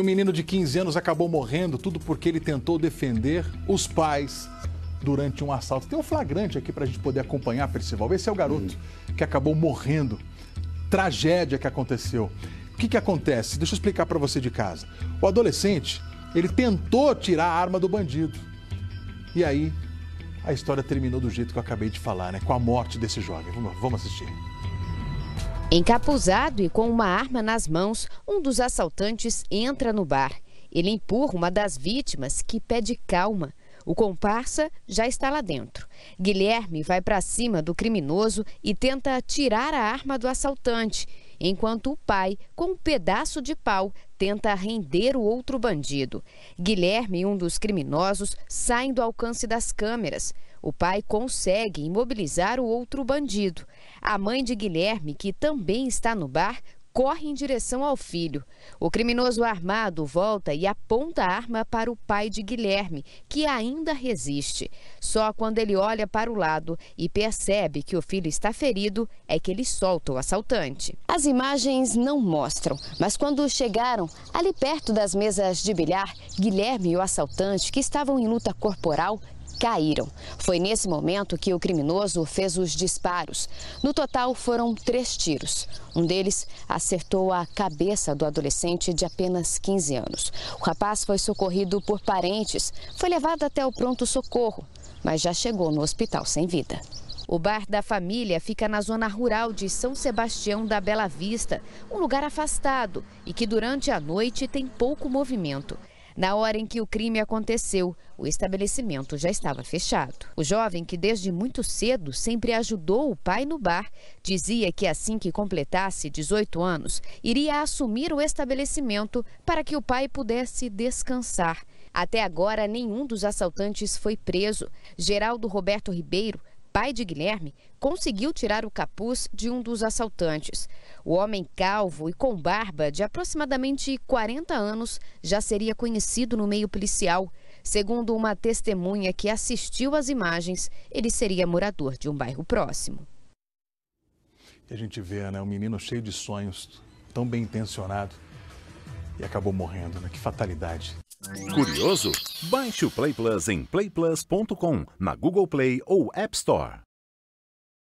Um menino de 15 anos acabou morrendo, tudo porque ele tentou defender os pais durante um assalto. Tem um flagrante aqui para a gente poder acompanhar, Percival. Esse é o garoto hum. que acabou morrendo. Tragédia que aconteceu. O que, que acontece? Deixa eu explicar para você de casa. O adolescente, ele tentou tirar a arma do bandido. E aí, a história terminou do jeito que eu acabei de falar, né? Com a morte desse jovem. Vamos, vamos assistir. Encapuzado e com uma arma nas mãos, um dos assaltantes entra no bar. Ele empurra uma das vítimas, que pede calma. O comparsa já está lá dentro. Guilherme vai para cima do criminoso e tenta tirar a arma do assaltante, enquanto o pai, com um pedaço de pau, tenta render o outro bandido. Guilherme e um dos criminosos saem do alcance das câmeras. O pai consegue imobilizar o outro bandido. A mãe de Guilherme, que também está no bar, corre em direção ao filho. O criminoso armado volta e aponta a arma para o pai de Guilherme, que ainda resiste. Só quando ele olha para o lado e percebe que o filho está ferido é que ele solta o assaltante. As imagens não mostram, mas quando chegaram ali perto das mesas de bilhar, Guilherme e o assaltante, que estavam em luta corporal, caíram. Foi nesse momento que o criminoso fez os disparos. No total, foram três tiros. Um deles acertou a cabeça do adolescente de apenas 15 anos. O rapaz foi socorrido por parentes, foi levado até o pronto-socorro, mas já chegou no hospital sem vida. O bar da família fica na zona rural de São Sebastião da Bela Vista, um lugar afastado e que durante a noite tem pouco movimento. Na hora em que o crime aconteceu, o estabelecimento já estava fechado. O jovem, que desde muito cedo sempre ajudou o pai no bar, dizia que assim que completasse 18 anos, iria assumir o estabelecimento para que o pai pudesse descansar. Até agora, nenhum dos assaltantes foi preso. Geraldo Roberto Ribeiro pai de Guilherme, conseguiu tirar o capuz de um dos assaltantes. O homem calvo e com barba, de aproximadamente 40 anos, já seria conhecido no meio policial. Segundo uma testemunha que assistiu às imagens, ele seria morador de um bairro próximo. E a gente vê, né, um menino cheio de sonhos, tão bem intencionado, e acabou morrendo, né? Que fatalidade. Curioso? Baixe o Play Plus em playplus.com, na Google Play ou App Store.